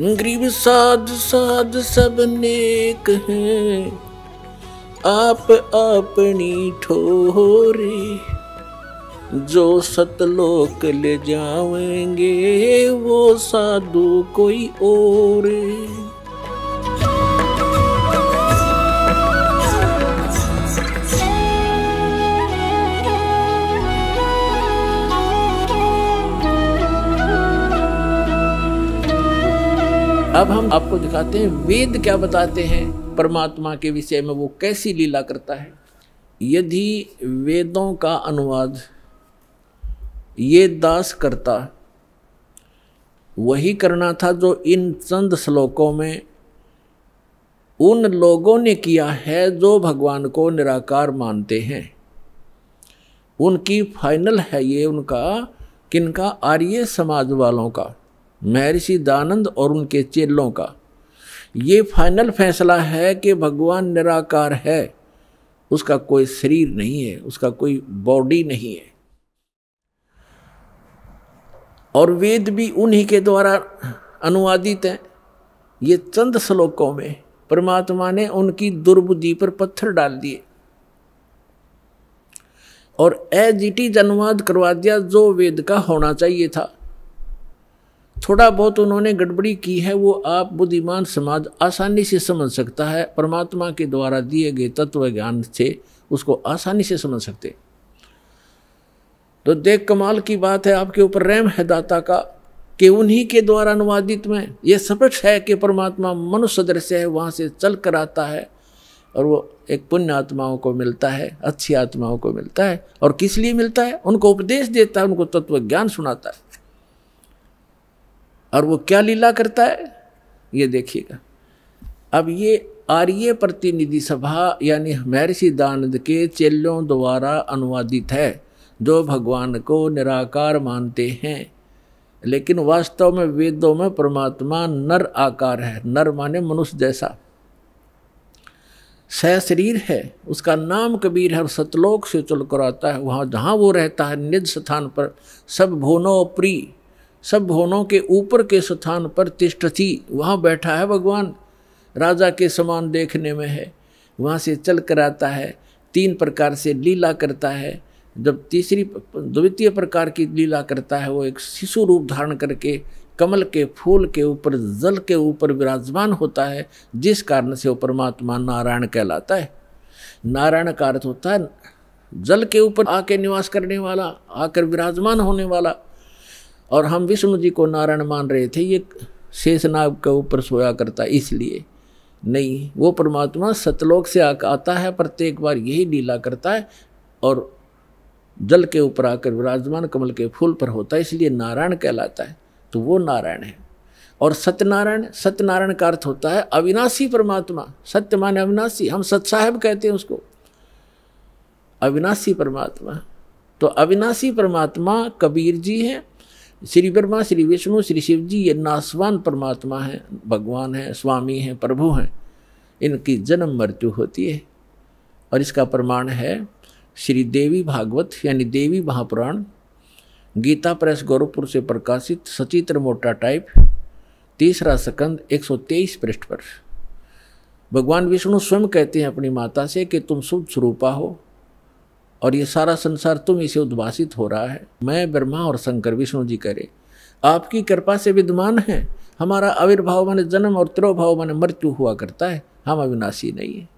गरीब साध साध सब नेक हैं आप अपनी ठोरी जो सतलोक ले जाएंगे वो साधु कोई और अब हम आपको दिखाते हैं वेद क्या बताते हैं परमात्मा के विषय में वो कैसी लीला करता है यदि वेदों का अनुवाद ये दास करता वही करना था जो इन चंद श्लोकों में उन लोगों ने किया है जो भगवान को निराकार मानते हैं उनकी फाइनल है ये उनका किनका आर्य समाज वालों का महर्षि दानंद और उनके चेलों का ये फाइनल फैसला है कि भगवान निराकार है उसका कोई शरीर नहीं है उसका कोई बॉडी नहीं है और वेद भी उन्हीं के द्वारा अनुवादित हैं ये चंद श्लोकों में परमात्मा ने उनकी दुर्बुद्धि पर पत्थर डाल दिए और एज जनवाद अनुवाद करवा दिया जो वेद का होना चाहिए था थोड़ा बहुत उन्होंने गड़बड़ी की है वो आप बुद्धिमान समाज आसानी से समझ सकता है परमात्मा के द्वारा दिए गए तत्व ज्ञान से उसको आसानी से समझ सकते तो देख कमाल की बात है आपके ऊपर रैम है दाता का कि उन्हीं के द्वारा अनुवादित में यह स्पष्ट है कि परमात्मा मनुष्य दृश्य है वहाँ से चल कर आता है और वो एक पुण्य आत्माओं को मिलता है अच्छी आत्माओं को मिलता है और किस लिए मिलता है उनको उपदेश देता है उनको तत्व ज्ञान सुनाता है और वो क्या लीला करता है ये देखिएगा अब ये आर्य प्रतिनिधि सभा यानी महर्षि दानंद के चेलों द्वारा अनुवादित है जो भगवान को निराकार मानते हैं लेकिन वास्तव में वेदों में परमात्मा नर आकार है नर माने मनुष्य जैसा सह शरीर है उसका नाम कबीर है सतलोक से चलकर कर आता है वहाँ जहाँ वो रहता है निज स्थान पर सब भुवनो प्री सब भवनों के ऊपर के स्थान पर थी वहाँ बैठा है भगवान राजा के समान देखने में है वहाँ से चल कर आता है तीन प्रकार से लीला करता है जब तीसरी द्वितीय प्रकार की लीला करता है वो एक शिशु रूप धारण करके कमल के फूल के ऊपर जल के ऊपर विराजमान होता है जिस कारण से वो परमात्मा नारायण कहलाता है नारायण का अर्थ होता है जल के ऊपर आके निवास करने वाला आकर विराजमान होने वाला और हम विष्णु जी को नारायण मान रहे थे ये शेषनाग के ऊपर सोया करता इसलिए नहीं वो परमात्मा सतलोक से आता है प्रत्येक बार यही लीला करता है और जल के ऊपर आकर विराजमान कमल के फूल पर होता है इसलिए नारायण कहलाता है तो वो नारायण है और सत्यनारायण सत्यनारायण का अर्थ होता है अविनाशी परमात्मा सत्य माने अविनाशी हम सत साहेब कहते हैं उसको अविनाशी परमात्मा तो अविनाशी परमात्मा कबीर जी हैं श्री ब्रह्मा श्री विष्णु श्री शिव जी ये नासवान परमात्मा हैं भगवान हैं स्वामी हैं प्रभु हैं इनकी जन्म मृत्यु होती है और इसका प्रमाण है श्री देवी भागवत यानी देवी महापुराण गीता प्रेस गोरखपुर से प्रकाशित सचित्र मोटा टाइप तीसरा सकंद 123 पृष्ठ पर भगवान विष्णु स्वयं कहते हैं अपनी माता से कि तुम शुद्ध स्वरूपा हो और ये सारा संसार तुम इसे उद्भासित हो रहा है मैं ब्रह्मा और शंकर विष्णु जी करे आपकी कृपा से विद्यमान है हमारा आविर्भाव माने जन्म और त्रोभाव माने मृत्यु हुआ करता है हम अविनाशी नहीं है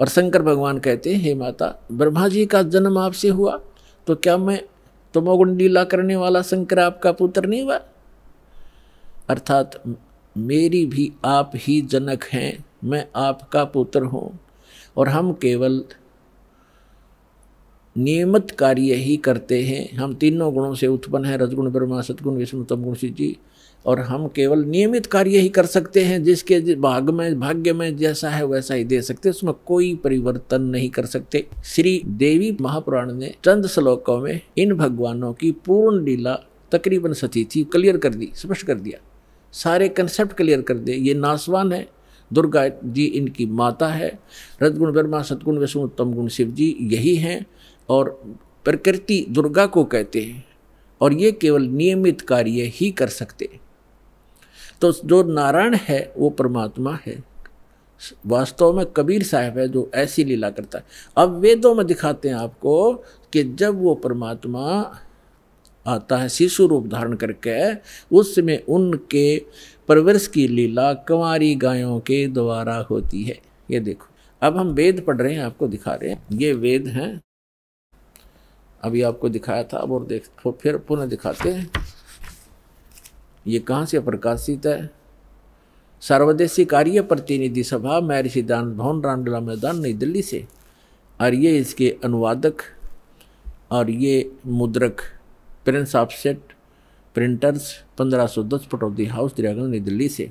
और शंकर भगवान कहते हैं हे माता ब्रह्मा जी का जन्म आपसे हुआ तो क्या मैं तुमोगुण लीला करने वाला शंकर आपका पुत्र नहीं हुआ अर्थात मेरी भी आप ही जनक हैं मैं आपका पुत्र हूँ और हम केवल नियमित कार्य ही करते हैं हम तीनों गुणों से उत्पन्न है रजगुण ब्रह्मा सदगुण विष्णु तमगुण शिव जी और हम केवल नियमित कार्य ही कर सकते हैं जिसके भाग में भाग्य में जैसा है वैसा ही दे सकते उसमें कोई परिवर्तन नहीं कर सकते श्री देवी महापुराण ने चंद श्लोकों में इन भगवानों की पूर्ण लीला तकरीबन सती थी क्लियर कर दी स्पष्ट कर दिया सारे कंसेप्ट क्लियर कर दिए ये नासवान है दुर्गा जी इनकी माता है रजगुण ब्रह्मा सदगुण विष्णु उत्तम गुण शिव जी यही हैं और प्रकृति दुर्गा को कहते हैं और ये केवल नियमित कार्य ही कर सकते हैं तो जो नारायण है वो परमात्मा है वास्तव में कबीर साहब है जो ऐसी लीला करता है अब वेदों में दिखाते हैं आपको कि जब वो परमात्मा आता है शिशु रूप धारण करके उस समय उनके परवरिश की लीला कुंवारी गायों के द्वारा होती है ये देखो अब हम वेद पढ़ रहे हैं आपको दिखा रहे हैं ये वेद हैं अभी आपको दिखाया था अब और देख फिर पुनः दिखाते हैं ये कहाँ से प्रकाशित है सर्वदेशी कार्य प्रतिनिधि सभा मैं सिद्धांत भवन रामलीला मैदान नई दिल्ली से और ये इसके अनुवादक और ये मुद्रक प्रिंस ऑफसेट प्रिंटर्स पंद्रह सौ दस फुट ऑफ दी हाउस दिरागल नई दिल्ली से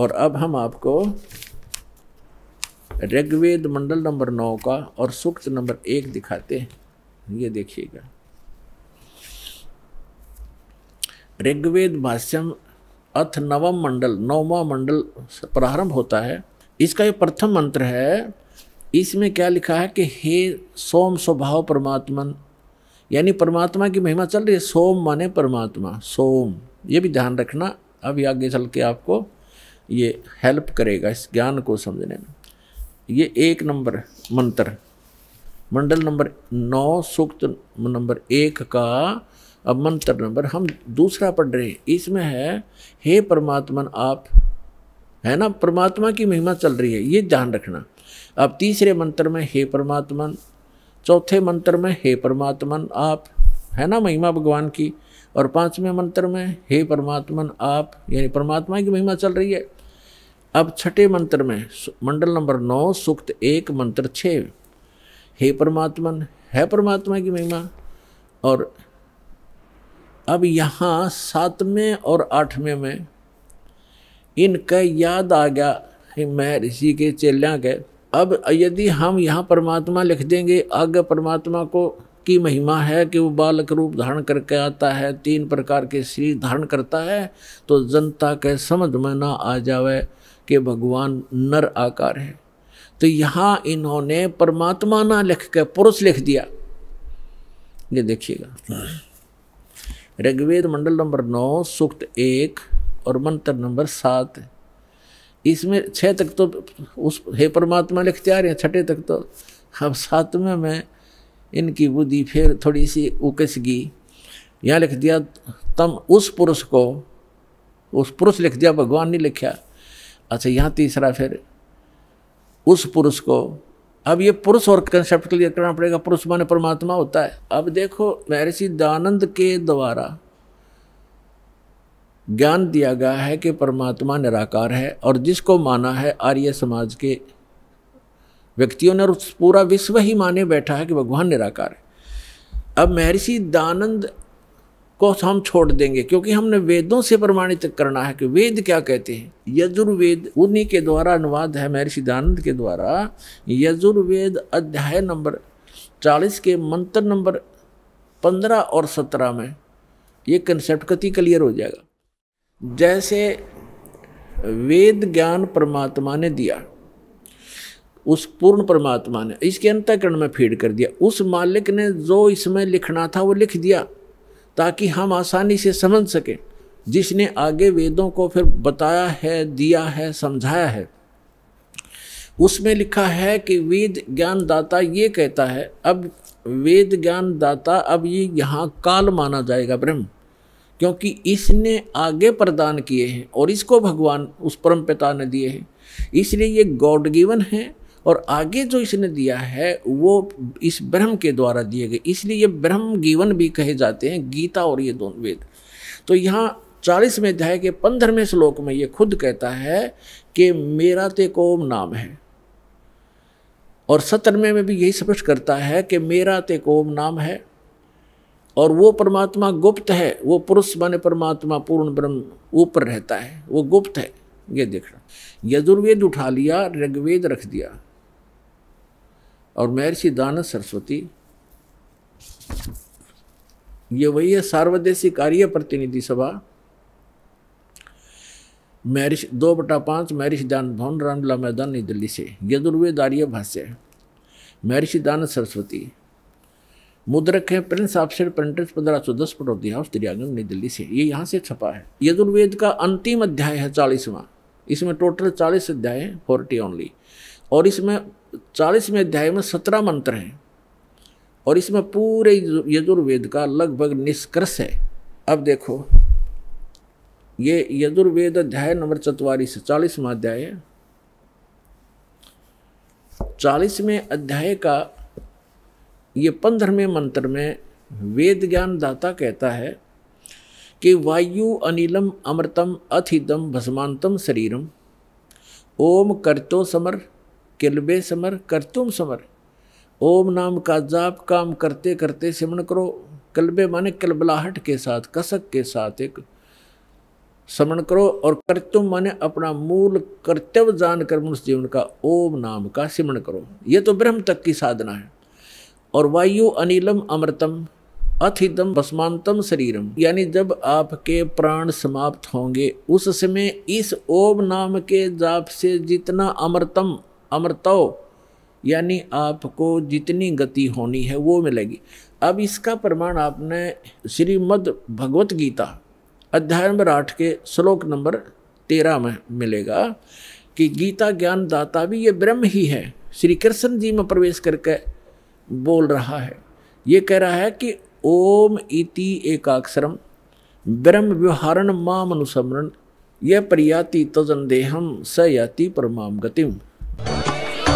और अब हम आपको ऋग्वेद मंडल नंबर नौ का और सूक्त नंबर एक दिखाते हैं ये देखिएगा ऋग्वेद भाष्यम अथ नवम मंडल नौवा मंडल प्रारंभ होता है इसका ये प्रथम मंत्र है इसमें क्या लिखा है कि हे सोम स्वभाव परमात्मन यानी परमात्मा की महिमा चल रही है सोम माने परमात्मा सोम ये भी ध्यान रखना अभी आगे चल के आपको ये हेल्प करेगा इस ज्ञान को समझने में ये एक नंबर मंत्र मंडल नंबर नौ सूक्त नंबर एक का अब मंत्र नंबर हम दूसरा पढ़ रहे हैं इसमें है हे परमात्मन आप है ना परमात्मा की महिमा चल रही है ये ध्यान रखना अब तीसरे मंत्र में हे परमात्मन चौथे मंत्र में हे परमात्मन आप है ना महिमा भगवान की और पांचवें मंत्र में हे परमात्मन आप यानी परमात्मा की महिमा चल रही है अब छठे मंत्र में मंडल नंबर नौ सुक्त एक मंत्र छे हे परमात्मन है परमात्मा की महिमा और अब यहाँ सातवें और आठवें में इनका याद आ गया कि मैं ऋषि के चेल्या के अब यदि हम यहाँ परमात्मा लिख देंगे आगे परमात्मा को की महिमा है कि वो बालक रूप धारण करके आता है तीन प्रकार के श्री धारण करता है तो जनता के समझ में ना आ जावे के भगवान नर आकार है तो यहाँ इन्होंने परमात्मा ना लिख के पुरुष लिख दिया ये देखिएगा ऋग्वेद मंडल नंबर नौ सूक्त एक और मंत्र नंबर सात इसमें छः तक तो उस हे परमात्मा लिखते आ रहे हैं छठे तक तो अब सातवें में इनकी बुद्धि फिर थोड़ी सी उकस गई यहाँ लिख दिया तम उस पुरुष को उस पुरुष लिख दिया भगवान ने लिखा अच्छा यहाँ तीसरा फिर उस पुरुष को अब ये पुरुष और कंसेप्ट क्लियर करना पड़ेगा पुरुष माने परमात्मा होता है अब देखो महर्षि दानंद के द्वारा ज्ञान दिया गया है कि परमात्मा निराकार है और जिसको माना है आर्य समाज के व्यक्तियों ने पूरा विश्व ही माने बैठा है कि भगवान निराकार है अब महर्षि दानंद को हम छोड़ देंगे क्योंकि हमने वेदों से प्रमाणित करना है कि वेद क्या कहते हैं यजुर्वेद उन्हीं के द्वारा अनुवाद है महर्षि दानंद के द्वारा यजुर्वेद अध्याय नंबर चालीस के मंत्र नंबर पंद्रह और सत्रह में ये कंसेप्ट कति क्लियर हो जाएगा जैसे वेद ज्ञान परमात्मा ने दिया उस पूर्ण परमात्मा ने इसके अंतकरण में फीड कर दिया उस मालिक ने जो इसमें लिखना था वो लिख दिया ताकि हम आसानी से समझ सकें जिसने आगे वेदों को फिर बताया है दिया है समझाया है उसमें लिखा है कि वेद ज्ञानदाता ये कहता है अब वेद ज्ञानदाता अब ये यहाँ काल माना जाएगा ब्रह्म क्योंकि इसने आगे प्रदान किए हैं और इसको भगवान उस परम पिता ने दिए हैं इसलिए ये गॉड गिवन है और आगे जो इसने दिया है वो इस ब्रह्म के द्वारा दिए गए इसलिए ये ब्रह्म गीवन भी कहे जाते हैं गीता और ये दोनों वेद तो यहाँ चालीसवें अध्याय के पंद्रहवें श्लोक में ये खुद कहता है कि मेरा ते कोम नाम है और सत्रहवें में भी यही स्पष्ट करता है कि मेरा ते कोम नाम है और वो परमात्मा गुप्त है वो पुरुष माने परमात्मा पूर्ण ब्रह्म ऊपर रहता है वो गुप्त है ये देखना यजुर्वेद उठा लिया ऋग्वेद रख दिया और महर्षि दानंद सरस्वती ये वही है सार्वदेशी कार्य प्रतिनिधि सभा मैरिश दो बटा पांच मैरिश दान भवन रामला मैदान नई दिल्ली से यदुर्वेद आर्य भाष्य मैरिश दान सरस्वती मुद्रक है प्रिंस ऑफिसर प्रिंटर्स पंद्रह सौ दस पटौती हाउस त्रियागम नई दिल्ली से ये यहाँ से छपा है यदुर्वेद का अंतिम अध्याय है चालीसवां इसमें टोटल चालीस अध्याय है फोर्टी ओनली और इसमें चालीसवें अध्याय में सत्रह मंत्र हैं और इसमें पूरे यजुर्वेद का लगभग निष्कर्ष है अब देखो ये यजुर्वेद अध्याय नंबर से चालीसवा अध्याय चालीसवें अध्याय का ये पंद्रहवें मंत्र में वेद ज्ञान दाता कहता है कि वायु अनिलम अमृतम अथितम भस्मांतम शरीरम ओम कर्तो समर किलबे समर तुम समर ओम नाम का जाप काम करते करते सिमण करो किलबे माने कलबलाहट के साथ कसक के साथ एक समण करो और कर्तुम माने अपना मूल कर्तव्य जानकर मनुष्य जीवन का ओम नाम का सिमरण करो ये तो ब्रह्म तक की साधना है और वायु अनिलम अमृतम अथिदम भस्मांतम शरीरम यानी जब आपके प्राण समाप्त होंगे उस समय इस ओम नाम के जाप से जितना अमृतम अमृतो यानी आपको जितनी गति होनी है वो मिलेगी अब इसका प्रमाण आपने श्रीमद् भगवत गीता अध्याय नंबर आठ के श्लोक नंबर तेरह में मिलेगा कि गीता ज्ञान दाता भी ये ब्रह्म ही है श्री कृष्ण जी में प्रवेश करके बोल रहा है ये कह रहा है कि ओम इति एकाक्षरम ब्रह्म व्यवहारण माम अनुसमरण यह प्रयाति तजन देहम स याति परमाम गतिम